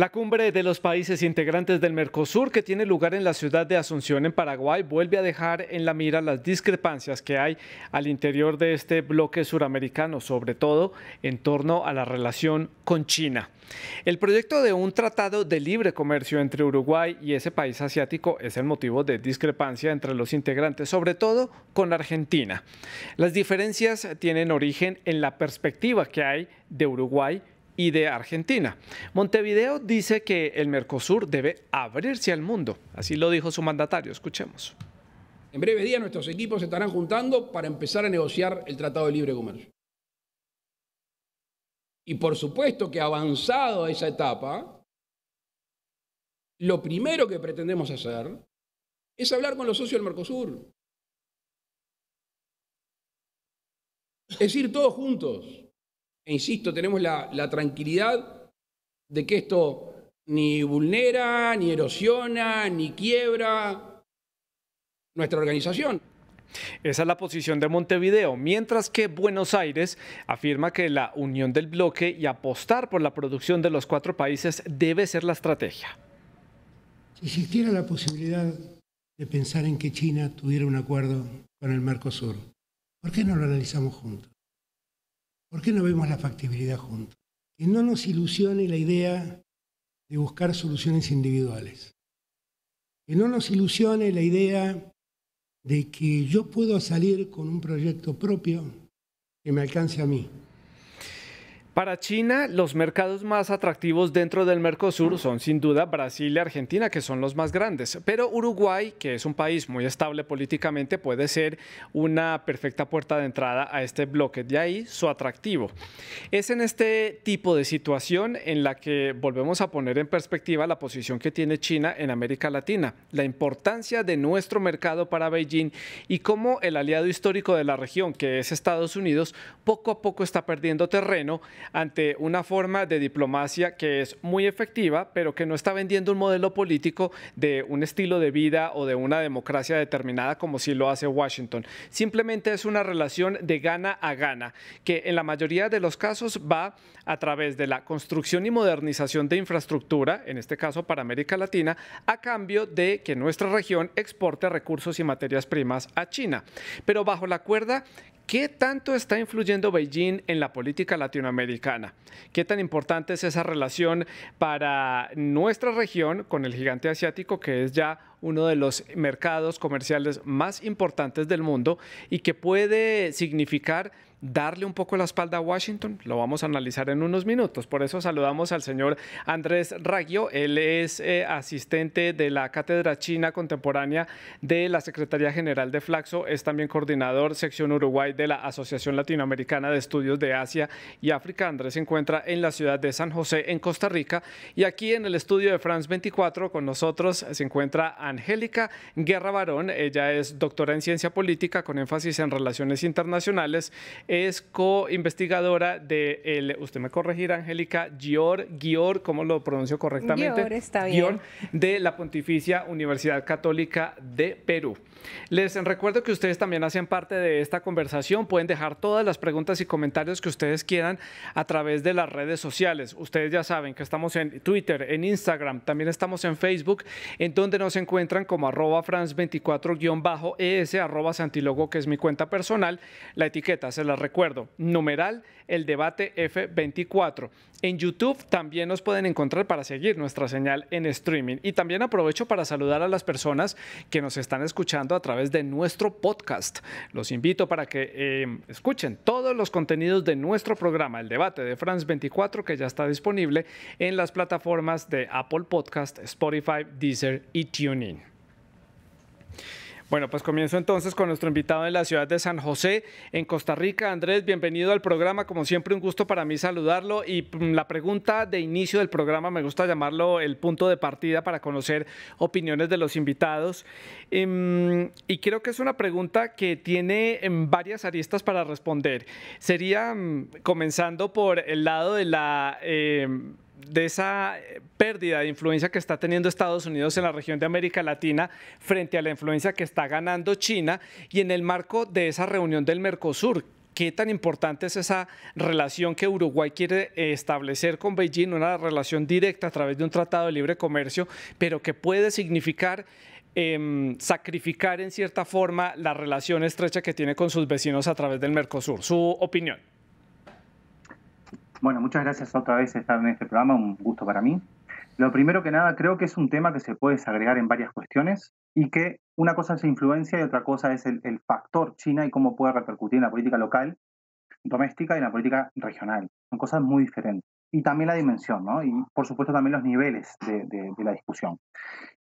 La cumbre de los países integrantes del Mercosur que tiene lugar en la ciudad de Asunción en Paraguay vuelve a dejar en la mira las discrepancias que hay al interior de este bloque suramericano, sobre todo en torno a la relación con China. El proyecto de un tratado de libre comercio entre Uruguay y ese país asiático es el motivo de discrepancia entre los integrantes, sobre todo con Argentina. Las diferencias tienen origen en la perspectiva que hay de Uruguay y de Argentina. Montevideo dice que el Mercosur debe abrirse al mundo. Así lo dijo su mandatario. Escuchemos. En breve día nuestros equipos se estarán juntando para empezar a negociar el Tratado de Libre Comercio. Y por supuesto que avanzado a esa etapa, lo primero que pretendemos hacer es hablar con los socios del Mercosur. Es ir todos juntos. E insisto, tenemos la, tranquilidad de que esto ni vulnera, ni erosiona, ni quiebra nuestra organización. Esa es la posición de Montevideo, mientras que Buenos Aires afirma que la unión del bloque y apostar por la producción de los cuatro países debe ser la estrategia. Si existiera la posibilidad de pensar en que China tuviera un acuerdo con el Mercosur, ¿por qué no lo analizamos juntos? ¿Por qué no vemos la factibilidad juntos? Que no nos ilusione la idea de buscar soluciones individuales. Que no nos ilusione la idea de que yo puedo salir con un proyecto propio que me alcance a mí. Para China, los mercados más atractivos dentro del Mercosur son sin duda Brasil y Argentina, que son los más grandes, pero Uruguay, que es un país muy estable políticamente, puede ser una perfecta puerta de entrada a este bloque, de ahí su atractivo. Es en este tipo de situación en la que volvemos a poner en perspectiva la posición que tiene China en América Latina, la importancia de nuestro mercado para Beijing y cómo el aliado histórico de la región, que es Estados Unidos, poco a poco está perdiendo terreno ante una forma de diplomacia que es muy efectiva, pero que no está vendiendo un modelo político de un estilo de vida o de una democracia determinada como si lo hace Washington. Simplemente es una relación de gana a gana, que en la mayoría de los casos va a través de la construcción y modernización de infraestructura, en este caso para América Latina, a cambio de que nuestra región exporte recursos y materias primas a China. Pero bajo la cuerda, ¿Qué tanto está influyendo Beijing en la política latinoamericana? ¿Qué tan importante es esa relación para nuestra región con el gigante asiático que es ya uno de los mercados comerciales más importantes del mundo y que puede significar darle un poco la espalda a Washington? Lo vamos a analizar en unos minutos. Por eso saludamos al señor Andrés Raggio. Él es eh, asistente de la Cátedra China Contemporánea de la Secretaría General de Flaxo. Es también coordinador sección Uruguay de la Asociación Latinoamericana de Estudios de Asia y África. Andrés se encuentra en la ciudad de San José, en Costa Rica. Y aquí en el estudio de France 24 con nosotros se encuentra Angélica Guerra Barón. Ella es doctora en ciencia política con énfasis en relaciones internacionales es co-investigadora de usted me corregirá, Angélica, Gior, Gior, ¿cómo lo pronuncio correctamente? Gior, está bien. de la Pontificia Universidad Católica de Perú. Les recuerdo que ustedes también hacen parte de esta conversación. Pueden dejar todas las preguntas y comentarios que ustedes quieran a través de las redes sociales. Ustedes ya saben que estamos en Twitter, en Instagram, también estamos en Facebook, en donde nos encuentran como arroba france24-es, arroba santilogo, que es mi cuenta personal. La etiqueta se la recuerdo, numeral el debate F24. En YouTube también nos pueden encontrar para seguir nuestra señal en streaming. Y también aprovecho para saludar a las personas que nos están escuchando a través de nuestro podcast. Los invito para que em, escuchen todos los contenidos de nuestro programa, el debate de France 24, que ya está disponible en las plataformas de Apple Podcast, Spotify, Deezer y TuneIn. Bueno, pues comienzo entonces con nuestro invitado de la ciudad de San José, en Costa Rica. Andrés, bienvenido al programa. Como siempre, un gusto para mí saludarlo. Y mm, la pregunta de inicio del programa, me gusta llamarlo el punto de partida para conocer opiniones de los invitados. Em, y creo que es una pregunta que tiene em, varias aristas para responder. Sería, mm, comenzando por el lado de la... Em, de esa eh, pérdida de influencia que está teniendo Estados Unidos en la región de América Latina frente a la influencia que está ganando China y en el marco de esa reunión del Mercosur. ¿Qué tan importante es esa relación que Uruguay quiere eh, establecer con Beijing, una relación directa a través de un tratado de libre comercio, pero que puede significar em, sacrificar en cierta forma la relación estrecha que tiene con sus vecinos a través del Mercosur? Su opinión. Bueno, muchas gracias otra vez por estar en este programa, un gusto para mí. Lo primero que nada, creo que es un tema que se puede desagregar en varias cuestiones y que una cosa es la influencia y otra cosa es el, factor China y cómo puede repercutir en la política local, doméstica y en la política regional. Son cosas muy diferentes. Y también la dimensión, ¿no? Y por supuesto también los niveles de, de la discusión.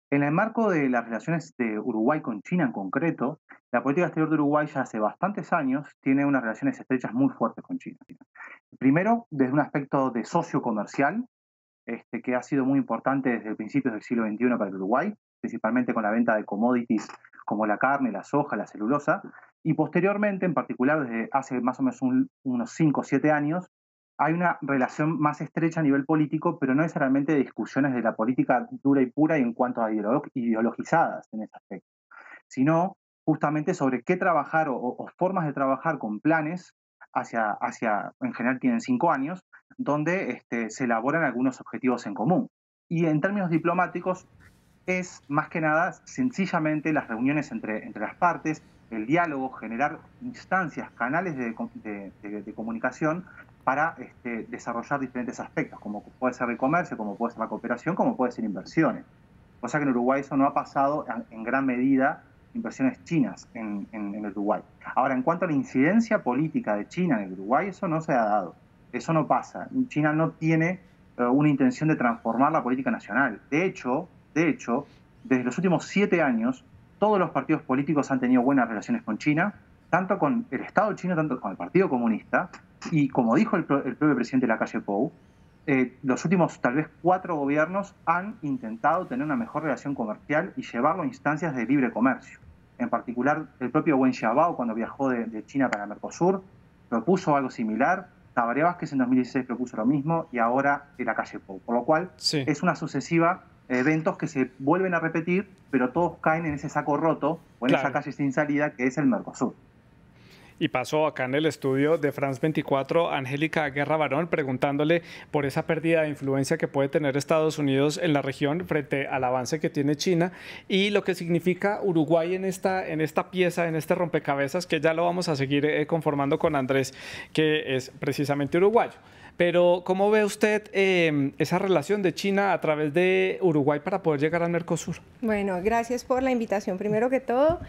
En el marco de las relaciones de Uruguay con China en concreto, la política exterior de Uruguay ya hace bastantes años tiene unas relaciones estrechas muy fuertes con China. Primero, desde un aspecto de socio comercial, este, que ha sido muy importante desde principios del siglo XXI para Uruguay, principalmente con la venta de commodities como la carne, la soja, la celulosa, y posteriormente, en particular desde hace más o menos unos 5 o 7 años, hay una relación más estrecha a nivel político, pero no necesariamente de discusiones de la política dura y pura y en cuanto a ideologizadas en ese aspecto, sino justamente sobre qué trabajar o formas de trabajar con planes hacia, en general tienen cinco años, donde este, se elaboran algunos objetivos en común. Y en términos diplomáticos, es más que nada sencillamente las reuniones entre, entre las partes, el diálogo, generar instancias, canales de, comunicación para este, desarrollar diferentes aspectos, como puede ser el comercio, como puede ser la cooperación, como puede ser inversiones. O sea que en Uruguay eso no ha pasado en gran medida inversiones chinas en, Uruguay. Ahora, en cuanto a la incidencia política de China en el Uruguay, eso no se ha dado, eso no pasa. China no tiene eh, una intención de transformar la política nacional. De hecho, de hecho, desde los últimos siete años, todos los partidos políticos han tenido buenas relaciones con China, tanto con el Estado chino, tanto con el Partido Comunista, y como dijo el, propio presidente de la calle Pou, eh, los últimos tal vez cuatro gobiernos han intentado tener una mejor relación comercial y llevarlo a instancias de libre comercio. En particular, el propio Wen Xiaobao, cuando viajó de, China para Mercosur, propuso algo similar. Tabaré Vázquez en 2016 propuso lo mismo y ahora de la calle Pou. Por lo cual, es una sucesiva eventos que se vuelven a repetir, pero todos caen en ese saco roto o en esa calle sin salida que es el Mercosur. Y pasó acá en el estudio de France 24 Angélica Guerra Barón preguntándole por esa pérdida de influencia que puede tener Estados Unidos en la región frente al avance que tiene China y lo que significa Uruguay en esta, en esta pieza, en este rompecabezas que ya lo vamos a seguir eh, conformando con Andrés, que es precisamente uruguayo. Pero, ¿cómo ve usted em, esa relación de China a través de Uruguay para poder llegar al Mercosur? Bueno, gracias por la invitación. Primero que todo,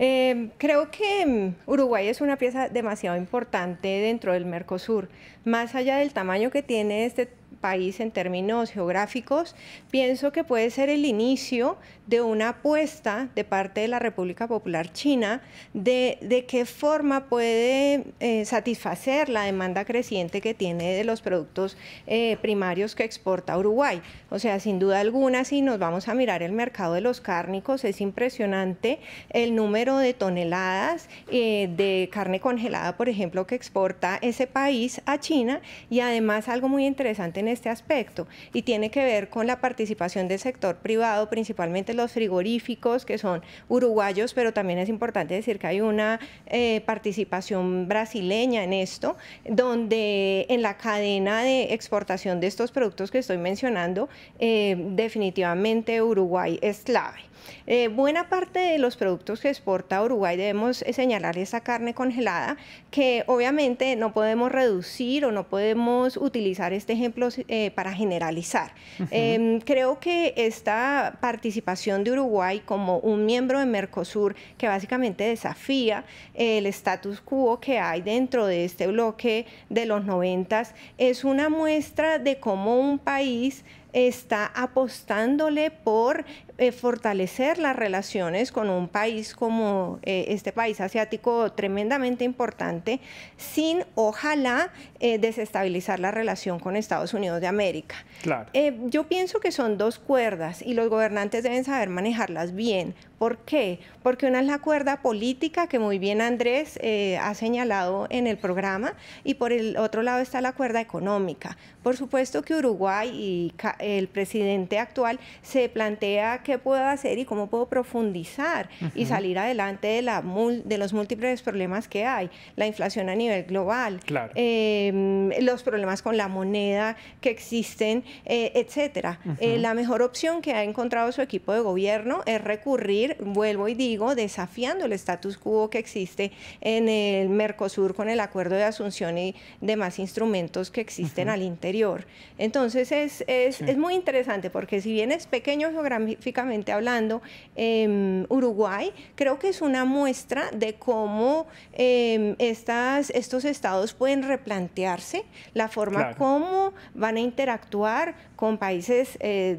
em, creo que em, Uruguay es una pieza demasiado importante dentro del Mercosur. Más allá del tamaño que tiene este país en términos geográficos, pienso que puede ser el inicio de una apuesta de parte de la República Popular China de, de qué forma puede eh, satisfacer la demanda creciente que tiene de los productos eh, primarios que exporta Uruguay. O sea, sin duda alguna, si nos vamos a mirar el mercado de los cárnicos, es impresionante el número de toneladas eh, de carne congelada, por ejemplo, que exporta ese país a China y además algo muy interesante en este aspecto y tiene que ver con la participación del sector privado, principalmente los frigoríficos que son uruguayos, pero también es importante decir que hay una eh, participación brasileña en esto, donde en la cadena de exportación de estos productos que estoy mencionando, eh, definitivamente Uruguay es clave. Eh, buena parte de los productos que exporta Uruguay debemos eh, señalar esa carne congelada, que obviamente no podemos reducir o no podemos utilizar este ejemplo eh, para generalizar. Em, creo que esta participación de Uruguay como un miembro de Mercosur que básicamente desafía el status quo que hay dentro de este bloque de los noventas es una muestra de cómo un país está apostándole por eh, fortalecer las relaciones con un país como eh, este país asiático tremendamente importante, sin ojalá eh, desestabilizar la relación con Estados Unidos de América. Claro. yo pienso que son dos cuerdas y los gobernantes deben saber manejarlas bien. ¿Por qué? Porque una es la cuerda política que muy bien Andrés ha señalado en el programa y por el otro lado está la cuerda económica. Por supuesto que Uruguay y el presidente actual se plantea que puedo hacer y cómo puedo profundizar y salir adelante de, la, de los múltiples problemas que hay, la inflación a nivel global, em, los problemas con la moneda que existen, eh, etcétera. Eh, la mejor opción que ha encontrado su equipo de gobierno es recurrir, vuelvo y digo, desafiando el status quo que existe en el Mercosur con el acuerdo de asunción y demás instrumentos que existen al interior. Entonces es, es, es muy interesante porque si bien es pequeño geográficamente, hablando, em, Uruguay, creo que es una muestra de cómo em, estas, estos estados pueden replantearse la forma como van a interactuar con países eh,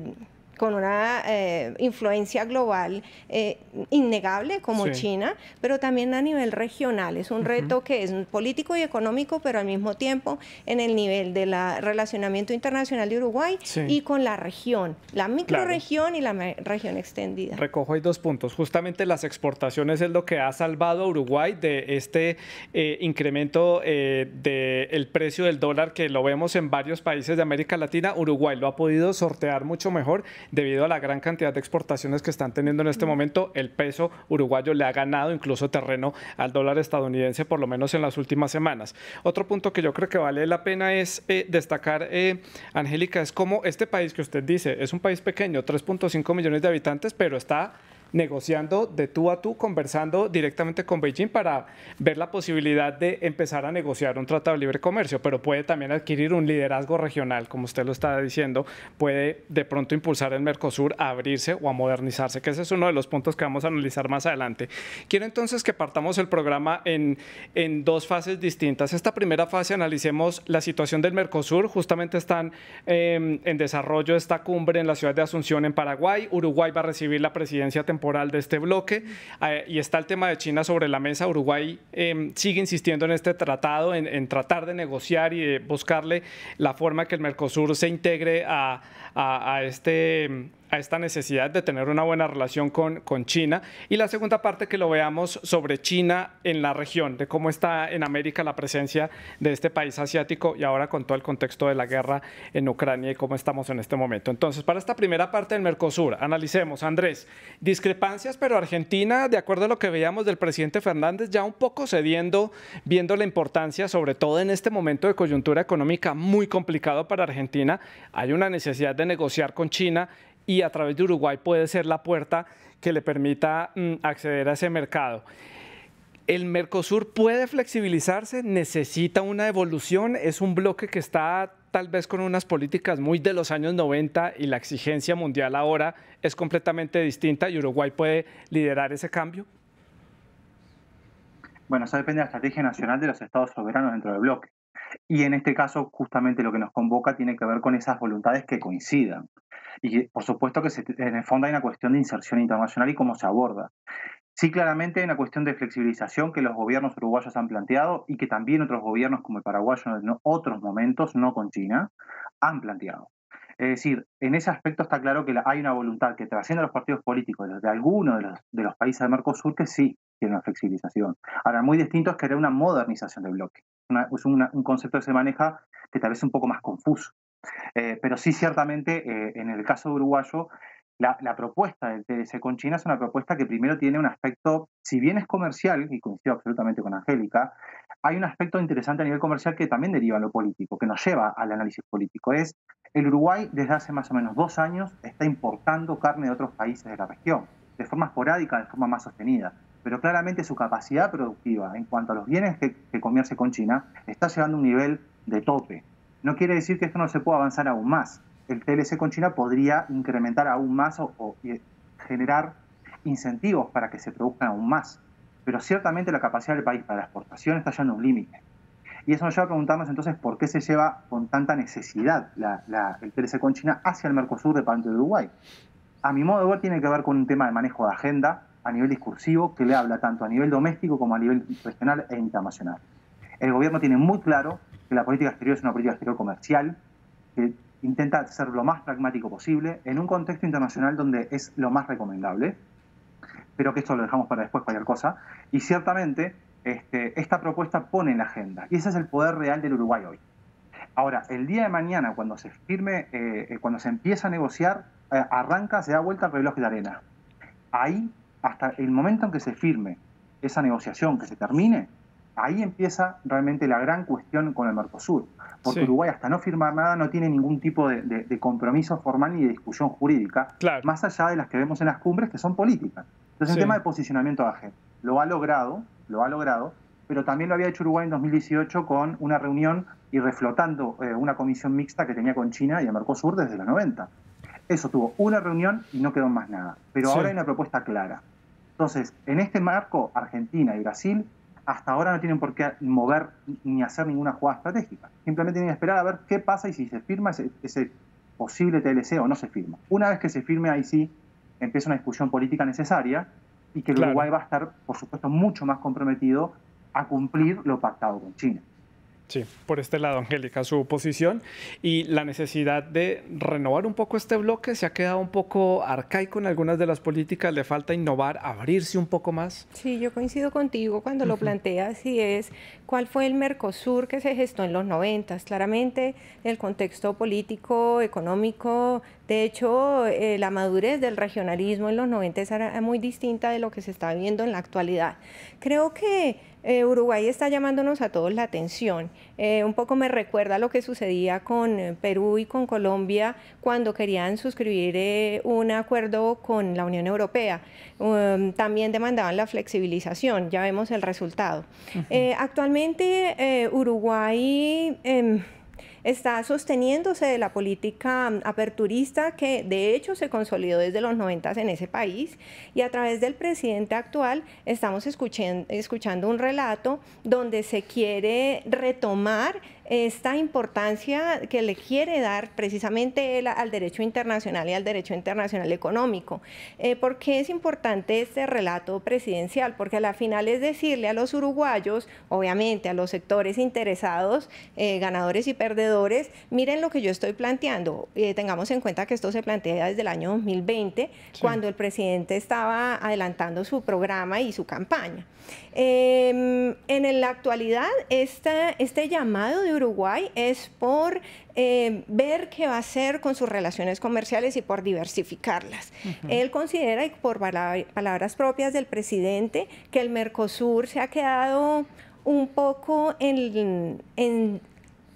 con una eh, influencia global eh, innegable como China, pero también a nivel regional. Es un reto que es político y económico, pero al mismo tiempo en el nivel del relacionamiento internacional de Uruguay y con la región, la microregión y la región extendida. Recojo ahí dos puntos. Justamente las exportaciones es lo que ha salvado a Uruguay de este eh, incremento del precio del dólar que lo vemos en varios países de América Latina. Uruguay lo ha podido sortear mucho mejor debido a la gran cantidad de exportaciones que están teniendo en este mm. momento, el peso uruguayo le ha ganado incluso terreno al dólar estadounidense, por lo menos en las últimas semanas. Otro punto que yo creo que vale la pena es eh, destacar, eh, Angélica, es como este país que usted dice, es un país pequeño, 3.5 millones de habitantes, pero está negociando de tú a tú, conversando directamente con Beijing para ver la posibilidad de empezar a negociar un tratado de libre comercio, pero puede también adquirir un liderazgo regional, como usted lo estaba diciendo, puede de pronto impulsar el Mercosur a abrirse o a modernizarse, que ese es uno de los puntos que vamos a analizar más adelante. Quiero entonces que partamos el programa en, en dos fases distintas. Esta primera fase analicemos la situación del Mercosur, justamente están em, en desarrollo esta cumbre en la ciudad de Asunción, en Paraguay. Uruguay va a recibir la presidencia temporal de este bloque. Eh, y está el tema de China sobre la mesa. Uruguay em, sigue insistiendo en este tratado, en, tratar de negociar y buscarle la forma que el Mercosur se integre a, a, a este em, a esta necesidad de tener una buena relación con, con China. Y la segunda parte que lo veamos sobre China en la región, de cómo está en América la presencia de este país asiático y ahora con todo el contexto de la guerra en Ucrania y cómo estamos en este momento. Entonces, para esta primera parte del Mercosur, analicemos, Andrés, discrepancias, pero Argentina, de acuerdo a lo que veíamos del presidente Fernández, ya un poco cediendo, viendo la importancia, sobre todo en este momento de coyuntura económica muy complicado para Argentina, hay una necesidad de negociar con China y a través de Uruguay puede ser la puerta que le permita mm, acceder a ese mercado. ¿El Mercosur puede flexibilizarse? ¿Necesita una evolución? ¿Es un bloque que está tal vez con unas políticas muy de los años 90 y la exigencia mundial ahora es completamente distinta y Uruguay puede liderar ese cambio? Bueno, eso depende de la estrategia nacional de los estados soberanos dentro del bloque. Y en este caso, justamente lo que nos convoca tiene que ver con esas voluntades que coincidan. Y por supuesto que en el fondo hay una cuestión de inserción internacional y cómo se aborda. Sí, claramente hay una cuestión de flexibilización que los gobiernos uruguayos han planteado y que también otros gobiernos como el paraguayo en otros momentos, no con China, han planteado. Es decir, en ese aspecto está claro que hay una voluntad que trasciende los partidos políticos de algunos de los, países de Mercosur que sí tiene una flexibilización. Ahora, muy distinto es era una modernización del bloque es un concepto que se maneja que tal vez es un poco más confuso. Eh, pero sí, ciertamente, eh, en el caso uruguayo, la, la, propuesta del TDC con China es una propuesta que primero tiene un aspecto, si bien es comercial, y coincido absolutamente con Angélica, hay un aspecto interesante a nivel comercial que también deriva en lo político, que nos lleva al análisis político. Es el Uruguay desde hace más o menos dos años está importando carne de otros países de la región, de forma esporádica, de forma más sostenida pero claramente su capacidad productiva en cuanto a los bienes que, que comerse con China está llegando a un nivel de tope. No quiere decir que esto no se pueda avanzar aún más. El TLC con China podría incrementar aún más o, eh, generar incentivos para que se produzcan aún más. Pero ciertamente la capacidad del país para la exportación está llegando en un límite. Y eso nos lleva a preguntarnos entonces por qué se lleva con tanta necesidad el TLC con China hacia el Mercosur de parte de Uruguay. A mi modo de ver tiene que ver con un tema de manejo de agenda, a nivel discursivo que le habla tanto a nivel doméstico como a nivel regional e internacional. El gobierno tiene muy claro que la política exterior es una política exterior comercial, que intenta ser lo más pragmático posible en un contexto internacional donde es lo más recomendable, pero que esto lo dejamos para después, cualquier cosa, y ciertamente este, esta propuesta pone en la agenda, y ese es el poder real del Uruguay hoy. Ahora, el día de mañana, cuando se firme, eh, eh, cuando se empieza a negociar, eh, arranca, se da vuelta al reloj de arena. Ahí hasta el momento en que se firme esa negociación, que se termine, ahí empieza realmente la gran cuestión con el Mercosur. Porque Uruguay, hasta no firmar nada, no tiene ningún tipo de, compromiso formal ni de discusión jurídica, más allá de las que vemos en las cumbres, que son políticas. Entonces, el tema de posicionamiento AG lo ha logrado, lo ha logrado, pero también lo había hecho Uruguay en 2018 con una reunión y reflotando eh, una comisión mixta que tenía con China y el Mercosur desde los 90. Eso tuvo una reunión y no quedó más nada. Pero ahora hay una propuesta clara. Entonces, en este marco, Argentina y Brasil hasta ahora no tienen por qué mover ni hacer ninguna jugada estratégica. Simplemente tienen que esperar a ver qué pasa y si se firma ese, posible TLC o no se firma. Una vez que se firme, ahí sí empieza una discusión política necesaria y que Uruguay va a estar, por supuesto, mucho más comprometido a cumplir lo pactado con China. Sí, por este lado, Angélica, su posición y la necesidad de renovar un poco este bloque. Se ha quedado un poco arcaico en algunas de las políticas, le falta innovar, abrirse un poco más. Sí, yo coincido contigo cuando lo planteas y es cuál fue el Mercosur que se gestó en los 90. Claramente, el contexto político, económico, de hecho, eh, la madurez del regionalismo en los 90 era muy distinta de lo que se está viendo en la actualidad. Creo que eh, Uruguay está llamándonos a todos la atención. Eh, un poco me recuerda lo que sucedía con eh, Perú y con Colombia cuando querían suscribir un acuerdo con la Unión Europea. Um, también demandaban la flexibilización, ya vemos el resultado. actualmente Uruguay em, está sosteniéndose de la política mm, aperturista que de hecho se consolidó desde los 90 en ese país y a través del presidente actual estamos escuchando un relato donde se quiere retomar esta importancia que le quiere dar precisamente él al derecho internacional y al derecho internacional económico. Eh, ¿Por qué es importante este relato presidencial? Porque a la final es decirle a los uruguayos, obviamente a los sectores interesados, eh, ganadores y perdedores, miren lo que yo estoy planteando. Eh, tengamos en cuenta que esto se plantea desde el año 2020, cuando el presidente estaba adelantando su programa y su campaña. Em, en la actualidad, este llamado de Uruguay es por eh, ver qué va a hacer con sus relaciones comerciales y por diversificarlas. Él considera, por palabras propias del presidente, que el Mercosur se ha quedado un poco en,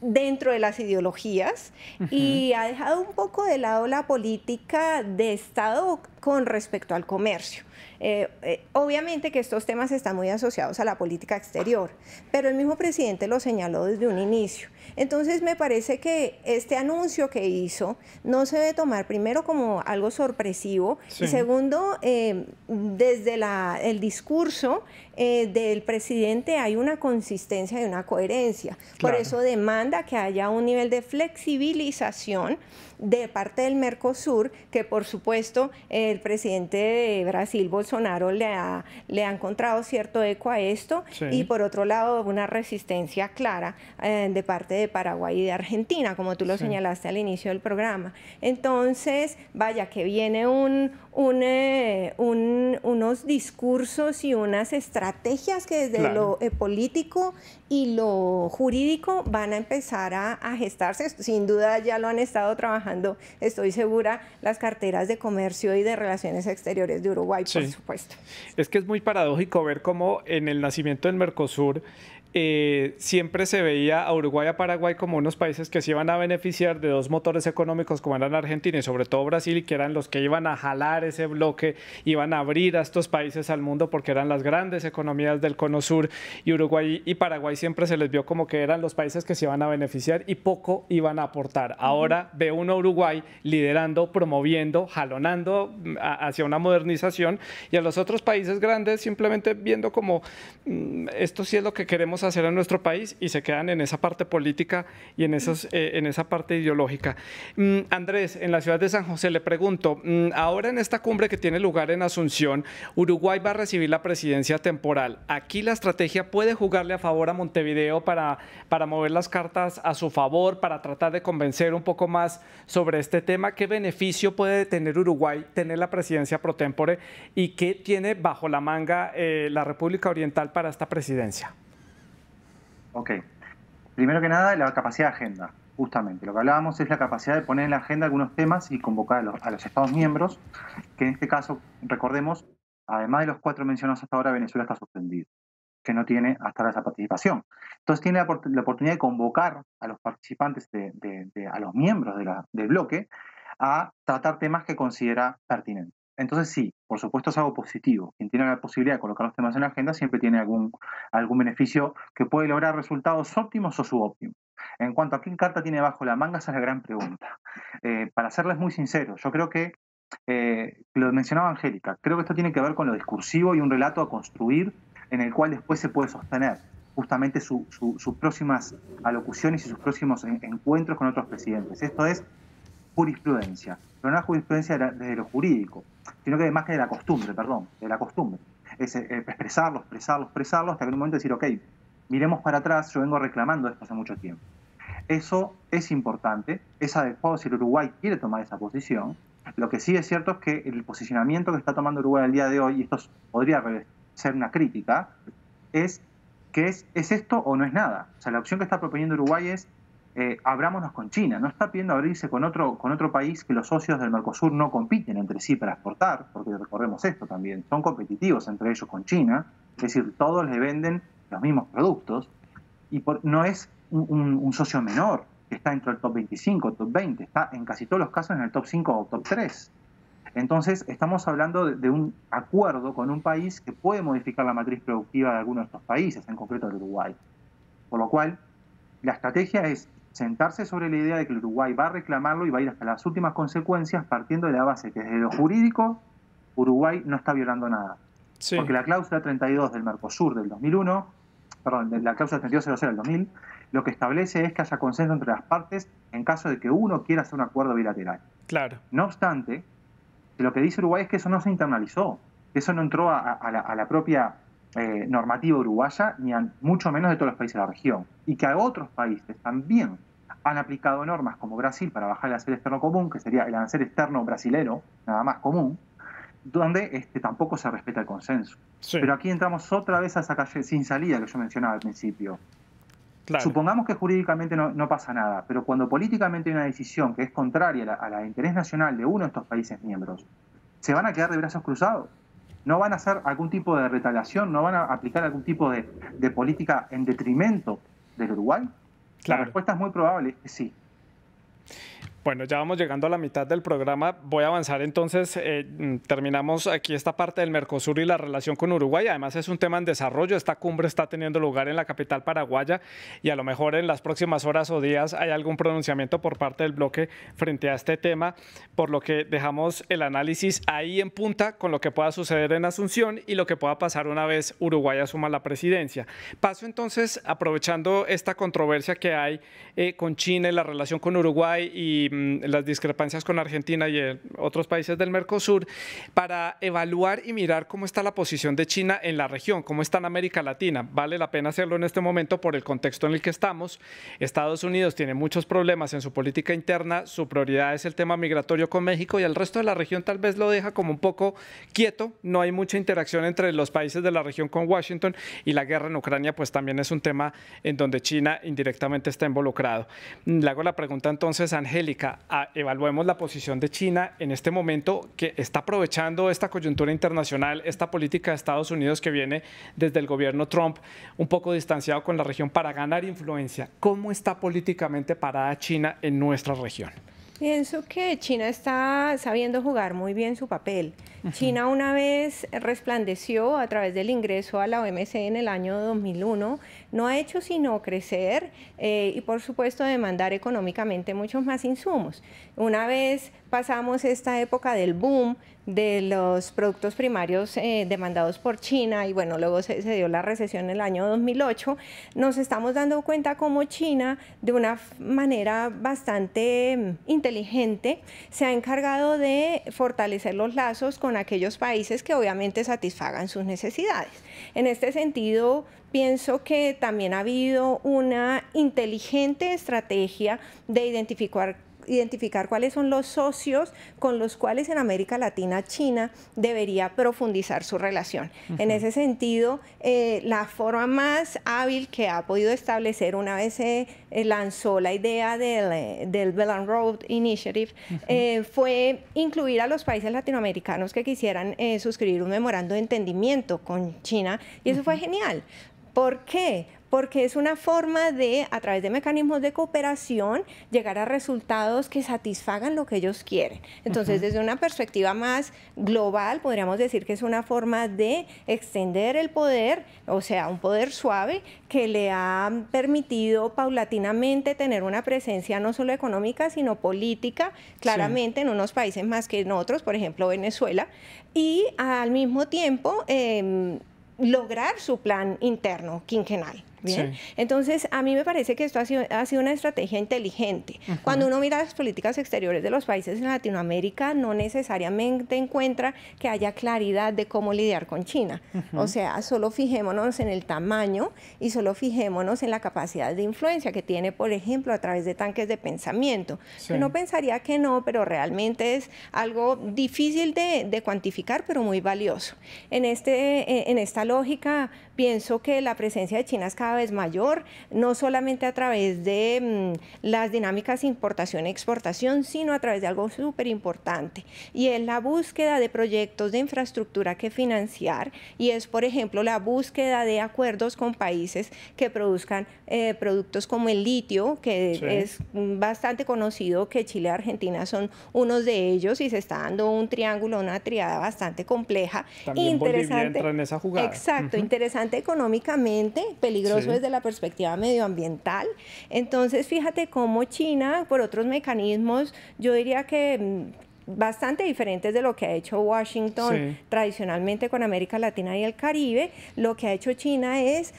dentro de las ideologías y ha dejado un poco de lado la política de Estado con respecto al comercio. Eh, eh, obviamente que estos temas están muy asociados a la política exterior, pero el mismo presidente lo señaló desde un inicio. Entonces me parece que este anuncio que hizo no se debe tomar primero como algo sorpresivo y segundo, eh, desde el discurso del presidente hay una consistencia y una coherencia. Por eso demanda que haya un nivel de flexibilización de parte del Mercosur, que por supuesto el presidente de Brasil, Bolsonaro, le ha, le ha encontrado cierto eco a esto, y por otro lado una resistencia clara eh, de parte de Paraguay y de Argentina, como tú lo señalaste al inicio del programa. Entonces, vaya que viene un, un, eh, unos discursos y unas estrategias que desde lo eh, político y lo jurídico van a empezar a gestarse, sin duda ya lo han estado trabajando estoy segura, las carteras de comercio y de relaciones exteriores de Uruguay, por supuesto. Es que es muy paradójico ver cómo en el nacimiento del Mercosur, eh, siempre se veía a Uruguay y a Paraguay como unos países que se iban a beneficiar de dos motores económicos como eran Argentina y sobre todo Brasil, que eran los que iban a jalar ese bloque, iban a abrir a estos países al mundo porque eran las grandes economías del Cono Sur y Uruguay y Paraguay siempre se les vio como que eran los países que se iban a beneficiar y poco iban a aportar. Ahora ve uno a Uruguay liderando, promoviendo, jalonando mm, hacia una modernización y a los otros países grandes simplemente viendo como mm, esto sí es lo que queremos hacer en nuestro país y se quedan en esa parte política y en, eh, en esa parte ideológica. Mm, Andrés, en la ciudad de San José le pregunto, mm, ahora en esta cumbre que tiene lugar en Asunción, Uruguay va a recibir la presidencia temporal. ¿Aquí la estrategia puede jugarle a favor a Montevideo para, mover las cartas a su favor, para tratar de convencer un poco más sobre este tema? ¿Qué beneficio puede tener Uruguay tener la presidencia pro tempore y qué tiene bajo la manga eh, la República Oriental para esta presidencia? Ok. Primero que nada, la capacidad de agenda, justamente. Lo que hablábamos es la capacidad de poner en la agenda algunos temas y convocar a los, Estados miembros, que en este caso, recordemos, además de los cuatro mencionados hasta ahora, Venezuela está suspendido, que no tiene hasta ahora esa participación. Entonces tiene la, oportunidad de convocar a los participantes, de, a los miembros del bloque, a tratar temas que considera pertinentes. Entonces sí, por supuesto es algo positivo. Quien tiene la posibilidad de colocar los temas en la agenda siempre tiene algún, algún beneficio que puede lograr resultados óptimos o subóptimos. En cuanto a qué carta tiene bajo la manga, esa es la gran pregunta. Eh, para serles muy sincero, yo creo que, eh, lo mencionaba Angélica, creo que esto tiene que ver con lo discursivo y un relato a construir en el cual después se puede sostener justamente sus próximas alocuciones y sus próximos encuentros con otros presidentes. Esto es jurisprudencia pero no la jurisprudencia desde lo jurídico, sino que además que de la costumbre, perdón, de la costumbre. Es eh, expresarlo, expresarlo, expresarlo, hasta que en un momento decir, ok, miremos para atrás, yo vengo reclamando esto hace mucho tiempo. Eso es importante, es adecuado si el Uruguay quiere tomar esa posición. Lo que sí es cierto es que el posicionamiento que está tomando Uruguay el día de hoy, y esto podría ser una crítica, es que es, es esto o no es nada. O sea, la opción que está proponiendo Uruguay es eh, abrámonos con China, no está pidiendo abrirse con otro, con otro país que los socios del Mercosur no compiten entre sí para exportar, porque recorremos esto también, son competitivos entre ellos con China, es decir, todos le venden los mismos productos, y no es un, socio menor que está entre el top 25, top 20, está en casi todos los casos en el top 5 o top 3. Entonces, estamos hablando de, un acuerdo con un país que puede modificar la matriz productiva de algunos de estos países, en concreto del Uruguay. Por lo cual, la estrategia es sentarse sobre la idea de que el Uruguay va a reclamarlo y va a ir hasta las últimas consecuencias partiendo de la base que desde lo jurídico Uruguay no está violando nada. Porque la cláusula 32 del Mercosur del 2001, perdón, la cláusula 3200 del 2000, lo que establece es que haya consenso entre las partes en caso de que uno quiera hacer un acuerdo bilateral. Claro. No obstante, lo que dice Uruguay es que eso no se internalizó, que eso no entró a, la, propia eh, normativa uruguaya, ni a, mucho menos de todos los países de la región, y que a otros países también han aplicado normas como Brasil para bajar el arancel externo común, que sería el arancel externo brasilero, nada más común, donde este, tampoco se respeta el consenso. Pero aquí entramos otra vez a esa calle sin salida que yo mencionaba al principio. Supongamos que jurídicamente no, pasa nada, pero cuando políticamente hay una decisión que es contraria a la, interés nacional de uno de estos países miembros, se van a quedar de brazos cruzados. No van a hacer algún tipo de retaliación, no van a aplicar algún tipo de, de política en detrimento del Uruguay. La respuesta es muy probable, sí. Bueno, ya vamos llegando a la mitad del programa. Voy a avanzar entonces. Eh, mm, terminamos aquí esta parte del Mercosur y la relación con Uruguay. Además es un tema en desarrollo. Esta cumbre está teniendo lugar en la capital paraguaya y a lo mejor en las próximas horas o días hay algún pronunciamiento por parte del bloque frente a este tema, por lo que dejamos el análisis ahí en punta con lo que pueda suceder en Asunción y lo que pueda pasar una vez Uruguay asuma la presidencia. Paso entonces, aprovechando esta controversia que hay eh, con China y la relación con Uruguay y Mm, las discrepancias con Argentina y eh, otros países del Mercosur, para evaluar y mirar cómo está la posición de China en la región, cómo está en América Latina. Vale la pena hacerlo en este momento por el contexto en el que estamos. Estados Unidos tiene muchos problemas en su política interna, su prioridad es el tema migratorio con México y el resto de la región tal vez lo deja como un poco quieto, no hay mucha interacción entre los países de la región con Washington y la guerra en Ucrania pues también es un tema en donde China indirectamente está involucrado. Mm, le hago la pregunta entonces, Angélica, Ah, evaluemos la posición de China en este momento que está aprovechando esta coyuntura internacional, esta política de Estados Unidos que viene desde el gobierno Trump, un poco distanciado con la región para ganar influencia. ¿Cómo está políticamente parada China en nuestra región? Pienso que China está sabiendo jugar muy bien su papel. China una vez resplandeció a través del ingreso a la OMC en el año 2001 no ha hecho sino crecer eh, y por supuesto demandar económicamente muchos más insumos. Una vez pasamos esta época del boom de los productos primarios eh, demandados por China y bueno, luego se, se, dio la recesión en el año 2008, nos estamos dando cuenta cómo China de una manera bastante mm, inteligente se ha encargado de fortalecer los lazos con aquellos países que obviamente satisfagan sus necesidades. En este sentido, pienso que también ha habido una inteligente estrategia de identificar cuáles son los socios con los cuales en América Latina China debería profundizar su relación. En ese sentido, eh, la forma más hábil que ha podido establecer una vez se eh, lanzó la idea del, eh, Belt Bell and Road Initiative fue incluir a los países latinoamericanos que quisieran suscribir un memorando de entendimiento con China y eso fue genial ¿Por qué? porque es una forma de, a través de mecanismos de cooperación, llegar a resultados que satisfagan lo que ellos quieren. Entonces, desde una perspectiva más global, podríamos decir que es una forma de extender el poder, o sea, un poder suave que le ha permitido paulatinamente tener una presencia no solo económica, sino política, claramente en unos países más que en otros, por ejemplo, Venezuela, y al mismo tiempo... Em, lograr su plan interno quinquenal. ¿Bien? Entonces, a mí me parece que esto ha sido, ha sido una estrategia inteligente. Cuando uno mira las políticas exteriores de los países en Latinoamérica, no necesariamente encuentra que haya claridad de cómo lidiar con China. O sea, solo fijémonos en el tamaño y solo fijémonos en la capacidad de influencia que tiene, por ejemplo, a través de tanques de pensamiento. Yo Uno pensaría que no, pero realmente es algo difícil de, de cuantificar, pero muy valioso. En, este, eh, en esta lógica, pienso que la presencia de China es cada es mayor, no solamente a través de mm, las dinámicas importación-exportación, sino a través de algo súper importante, y es la búsqueda de proyectos de infraestructura que financiar, y es, por ejemplo, la búsqueda de acuerdos con países que produzcan eh, productos como el litio, que es bastante conocido que Chile y Argentina son unos de ellos, y se está dando un triángulo, una triada bastante compleja. interesante. Exacto, interesante económicamente, peligroso desde la perspectiva medioambiental. Entonces, fíjate cómo China, por otros mecanismos, yo diría que mm, bastante diferentes de lo que ha hecho Washington tradicionalmente con América Latina y el Caribe, lo que ha hecho China es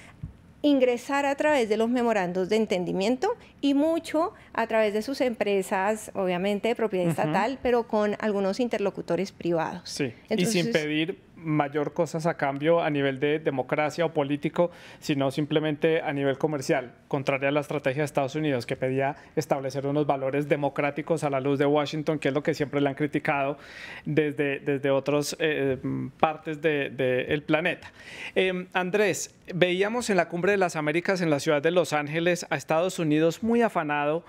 ingresar a través de los memorandos de entendimiento y mucho a través de sus empresas, obviamente de propiedad estatal, pero con algunos interlocutores privados. Sí, Entonces, y sin pedir mayor cosas a cambio a nivel de democracia o político, sino simplemente a nivel comercial, contraria a la estrategia de Estados Unidos que pedía establecer unos valores democráticos a la luz de Washington, que es lo que siempre le han criticado desde, desde otras eh, partes del planeta. Em, Andrés, veíamos en la Cumbre de las Américas en la ciudad de Los Ángeles a Estados Unidos muy afanado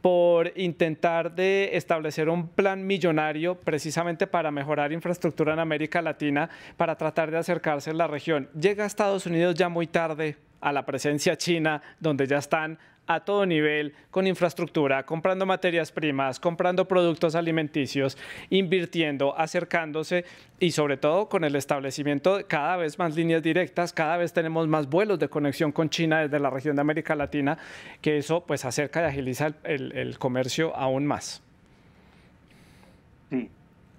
por intentar de establecer un plan millonario precisamente para mejorar infraestructura en América Latina, para tratar de acercarse a la región. Llega a Estados Unidos ya muy tarde a la presencia china, donde ya están a todo nivel, con infraestructura, comprando materias primas, comprando productos alimenticios, invirtiendo, acercándose y sobre todo con el establecimiento de cada vez más líneas directas, cada vez tenemos más vuelos de conexión con China desde la región de América Latina, que eso pues acerca y agiliza el, comercio aún más. Sí,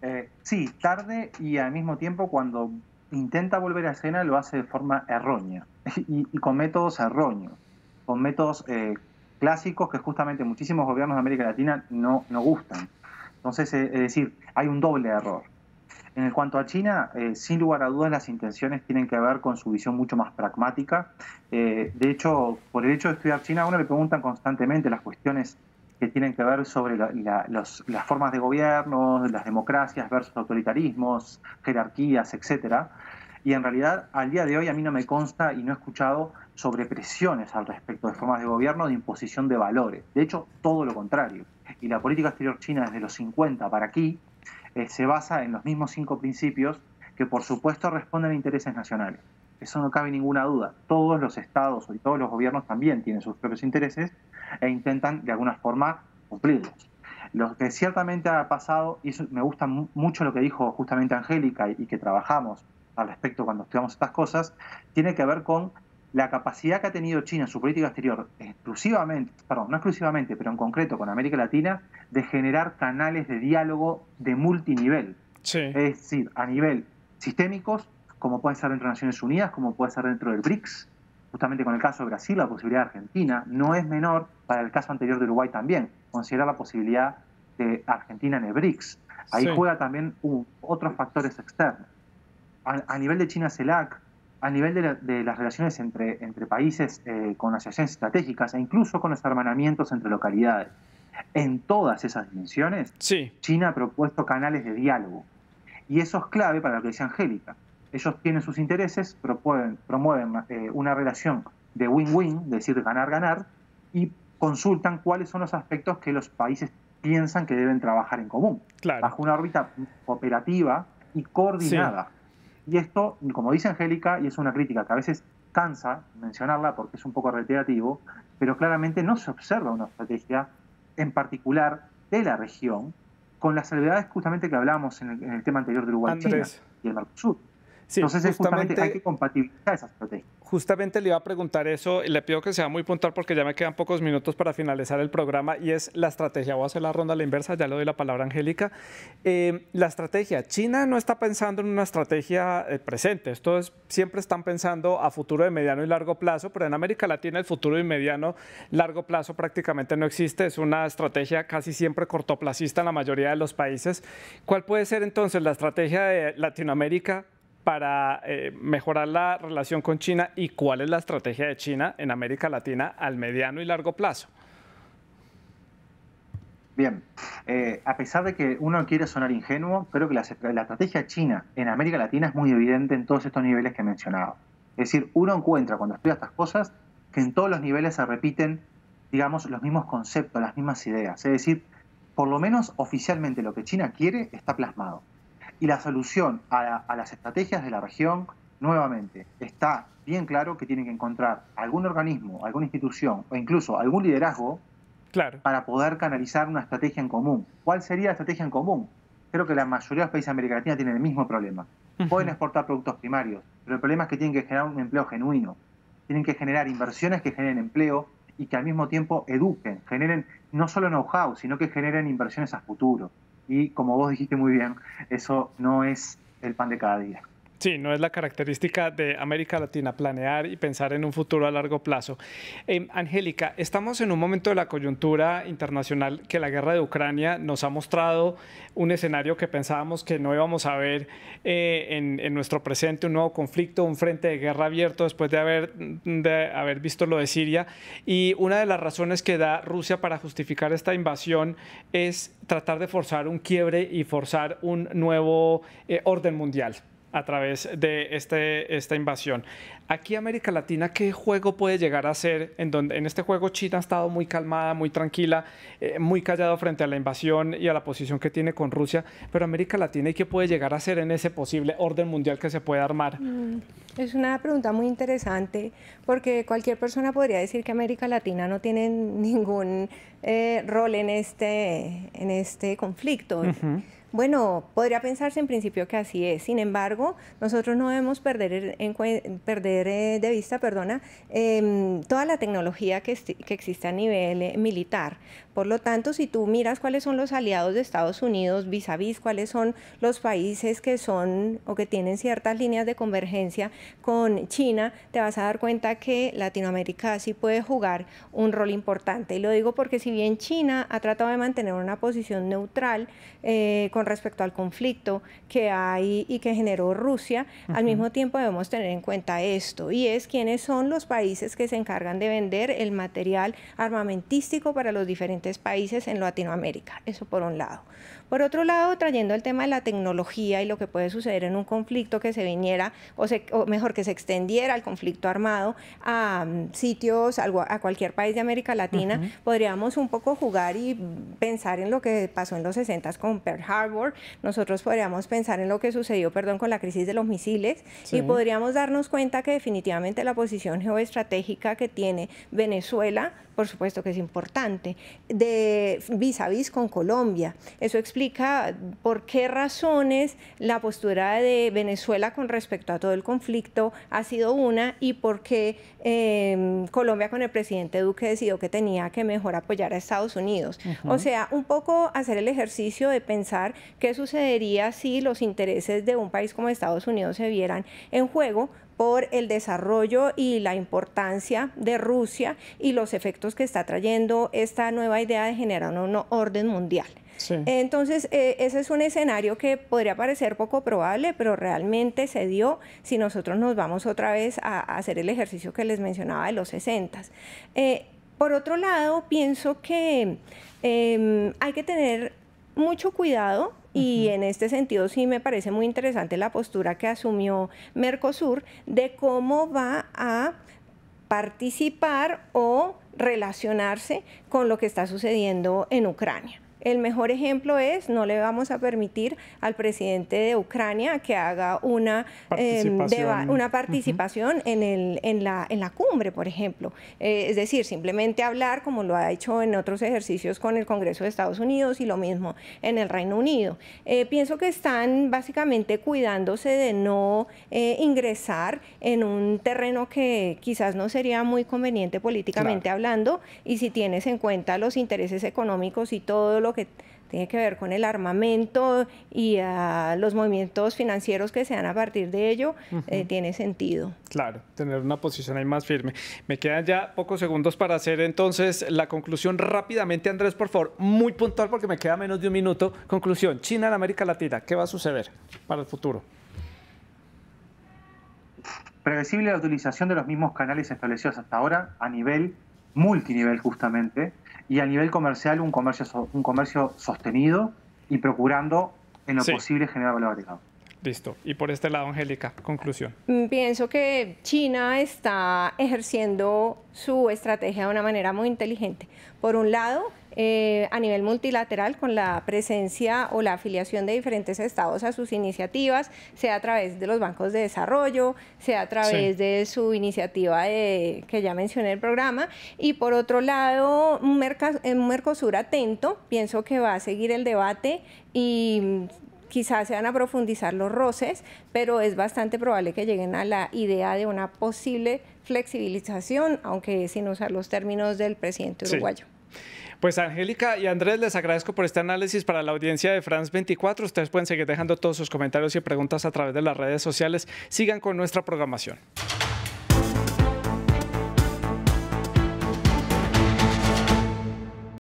eh, sí, tarde y al mismo tiempo cuando intenta volver a escena lo hace de forma errónea y, y con métodos erróneos con métodos eh, clásicos que justamente muchísimos gobiernos de América Latina no, no gustan. Entonces, eh, es decir, hay un doble error. En cuanto a China, eh, sin lugar a dudas las intenciones tienen que ver con su visión mucho más pragmática. de hecho, por el hecho de estudiar China, a uno le preguntan constantemente las cuestiones que tienen que ver sobre las formas de gobierno, las democracias versus autoritarismos, jerarquías, etcétera... Y en realidad, al día de hoy a mí no me consta y no he escuchado sobre presiones al respecto de formas de gobierno de imposición de valores. De hecho, todo lo contrario. Y la política exterior china desde los 50 para aquí eh, se basa en los mismos cinco principios que por supuesto responden a intereses nacionales. Eso no cabe ninguna duda. Todos los estados y todos los gobiernos también tienen sus propios intereses e intentan de alguna forma cumplirlos. Lo que ciertamente ha pasado, y me gusta mucho lo que dijo justamente Angélica y que trabajamos al respecto cuando estudiamos estas cosas, tiene que ver con la capacidad que ha tenido China en su política exterior, exclusivamente, perdón, no exclusivamente, pero en concreto con América Latina, de generar canales de diálogo de multinivel. Es decir, a nivel sistémicos, como puede ser dentro de Naciones Unidas, como puede ser dentro del BRICS, justamente con el caso de Brasil, la posibilidad de Argentina, no es menor para el caso anterior de Uruguay también, considera la posibilidad de Argentina en el BRICS. Ahí juega también otros factores externos. A, a nivel de China-CELAC, a nivel de, las relaciones entre, entre países eh, con asociaciones estratégicas e incluso con los hermanamientos entre localidades. En todas esas dimensiones, sí. China ha propuesto canales de diálogo. Y eso es clave para lo que dice Angélica. Ellos tienen sus intereses, promueven, promueven eh, una relación de win-win, es decir, ganar-ganar, y consultan cuáles son los aspectos que los países piensan que deben trabajar en común, bajo una órbita cooperativa y coordinada. Y esto, como dice Angélica, y es una crítica que a veces cansa mencionarla porque es un poco reiterativo, pero claramente no se observa una estrategia en particular de la región con las salvedades justamente que hablábamos en el, tema anterior de Uruguay-China y el Mercosur. Entonces, justamente hay que compatibilizar esa estrategia justamente le iba a preguntar eso, y le pido que sea muy puntual porque ya me quedan pocos minutos para finalizar el programa, y es la estrategia. Voy a hacer la ronda a la inversa, ya le doy la palabra a Angélica. Eh, la estrategia. China no está pensando en una estrategia eh, presente, esto siempre están pensando a futuro de mediano y largo plazo, pero en América Latina el futuro de mediano, largo plazo prácticamente no existe, es una estrategia casi siempre cortoplacista en la mayoría de los países. ¿Cuál puede ser entonces la estrategia de Latinoamérica para eh, mejorar la relación con China y cuál es la estrategia de China en América Latina al mediano y largo plazo? Bien, eh, a pesar de que uno quiere sonar ingenuo, creo que la, la estrategia china en América Latina es muy evidente en todos estos niveles que he mencionado. Es decir, uno encuentra cuando estudia estas cosas que en todos los niveles se repiten, digamos, los mismos conceptos, las mismas ideas. Es decir, por lo menos oficialmente lo que China quiere está plasmado. Y la solución a, las estrategias de la región, nuevamente, está bien claro que tienen que encontrar algún organismo, alguna institución o incluso algún liderazgo para poder canalizar una estrategia en común. ¿Cuál sería la estrategia en común? Creo que la mayoría de los países de América Latina tienen el mismo problema. Pueden exportar productos primarios, pero el problema es que tienen que generar un empleo genuino. Tienen que generar inversiones que generen empleo y que al mismo tiempo eduquen, generen no solo know-how, sino que generen inversiones a futuro. Y como vos dijiste muy bien, eso no es el pan de cada día. Sí, no es la característica de América Latina, planear y pensar en un futuro a largo plazo. Em, Angélica, estamos en un momento de la coyuntura internacional que la guerra de Ucrania nos ha mostrado un escenario que pensábamos que no íbamos a ver eh, en, nuestro presente, un nuevo conflicto, un frente de guerra abierto después de haber, visto lo de Siria. Y una de las razones que da Rusia para justificar esta invasión es tratar de forzar un quiebre y forzar un nuevo eh, orden mundial a través de este, esta invasión. Aquí América Latina, ¿qué juego puede llegar a ser? En, donde, en este juego China ha estado muy calmada, muy tranquila, eh, muy callado frente a la invasión y a la posición que tiene con Rusia, pero América Latina y qué puede llegar a ser en ese posible orden mundial que se puede armar. Mm, es una pregunta muy interesante porque cualquier persona podría decir que América Latina no tiene ningún eh, rol en este, en este conflicto. Bueno, podría pensarse en principio que así es. Sin embargo, nosotros no debemos perder, perder eh, de vista perdona, em, toda la tecnología que, existe a nivel eh, militar, por lo tanto, si tú miras cuáles son los aliados de Estados Unidos vis a vis, cuáles son los países que son o que tienen ciertas líneas de convergencia con China, te vas a dar cuenta que Latinoamérica sí puede jugar un rol importante. Y lo digo porque si bien China ha tratado de mantener una posición neutral eh, con respecto al conflicto que hay y que generó Rusia, al mismo tiempo debemos tener en cuenta esto y es quiénes son los países que se encargan de vender el material armamentístico para los diferentes países en Latinoamérica. Eso por un lado. Por otro lado, trayendo el tema de la tecnología y lo que puede suceder en un conflicto que se viniera, o, mejor, que se extendiera al conflicto armado a mm, sitios, a, cualquier país de América Latina, podríamos un poco jugar y pensar en lo que pasó en los 60 con Pearl Harbor, nosotros podríamos pensar en lo que sucedió, perdón, con la crisis de los misiles y podríamos darnos cuenta que definitivamente la posición geoestratégica que tiene Venezuela, por supuesto que es importante, de vis a vis con Colombia. Eso explica explica por qué razones la postura de Venezuela con respecto a todo el conflicto ha sido una y por qué em, Colombia con el presidente Duque decidió que tenía que mejor apoyar a Estados Unidos. O sea, un poco hacer el ejercicio de pensar qué sucedería si los intereses de un país como Estados Unidos se vieran en juego por el desarrollo y la importancia de Rusia y los efectos que está trayendo esta nueva idea de generar un orden mundial. Entonces, eh, ese es un escenario que podría parecer poco probable, pero realmente se dio si nosotros nos vamos otra vez a, hacer el ejercicio que les mencionaba de los 60. Eh, por otro lado, pienso que em, hay que tener mucho cuidado y en este sentido sí me parece muy interesante la postura que asumió Mercosur de cómo va a participar o relacionarse con lo que está sucediendo en Ucrania. El mejor ejemplo es no le vamos a permitir al presidente de Ucrania que haga una em, participación, en, la, cumbre, por ejemplo. Eh, es decir, simplemente hablar como lo ha hecho en otros ejercicios con el Congreso de Estados Unidos y lo mismo en el Reino Unido. Eh, pienso que están básicamente cuidándose de no eh, ingresar en un terreno que quizás no sería muy conveniente políticamente hablando y si tienes en cuenta los intereses económicos y todo lo que tiene que ver con el armamento y a ah, los movimientos financieros que se dan a partir de ello, eh, tiene sentido. Claro, tener una posición ahí más firme. Me quedan ya pocos segundos para hacer entonces la conclusión rápidamente, Andrés, por favor, muy puntual porque me queda menos de un minuto. Conclusión, China en América Latina, ¿qué va a suceder para el futuro? Predecible la utilización de los mismos canales establecidos hasta ahora a nivel multinivel justamente, y a nivel comercial un comercio, un comercio sostenido y procurando en lo posible generar valor agregado. Listo. Y por este lado, Angélica, conclusión. Mm, pienso que China está ejerciendo su estrategia de una manera muy inteligente. Por un lado, eh, a nivel multilateral con la presencia o la afiliación de diferentes estados a sus iniciativas, sea a través de los bancos de desarrollo, sea a través de su iniciativa de, que ya mencioné el programa. Y por otro lado, eh, un, Mercosur atento, pienso que va a seguir el debate y quizás se van a profundizar los roces, pero es bastante probable que lleguen a la idea de una posible flexibilización, aunque sin usar los términos del presidente uruguayo. Pues Angélica y Andrés, les agradezco por este análisis para la audiencia de France 24. Ustedes pueden seguir dejando todos sus comentarios y preguntas a través de las redes sociales. Sigan con nuestra programación.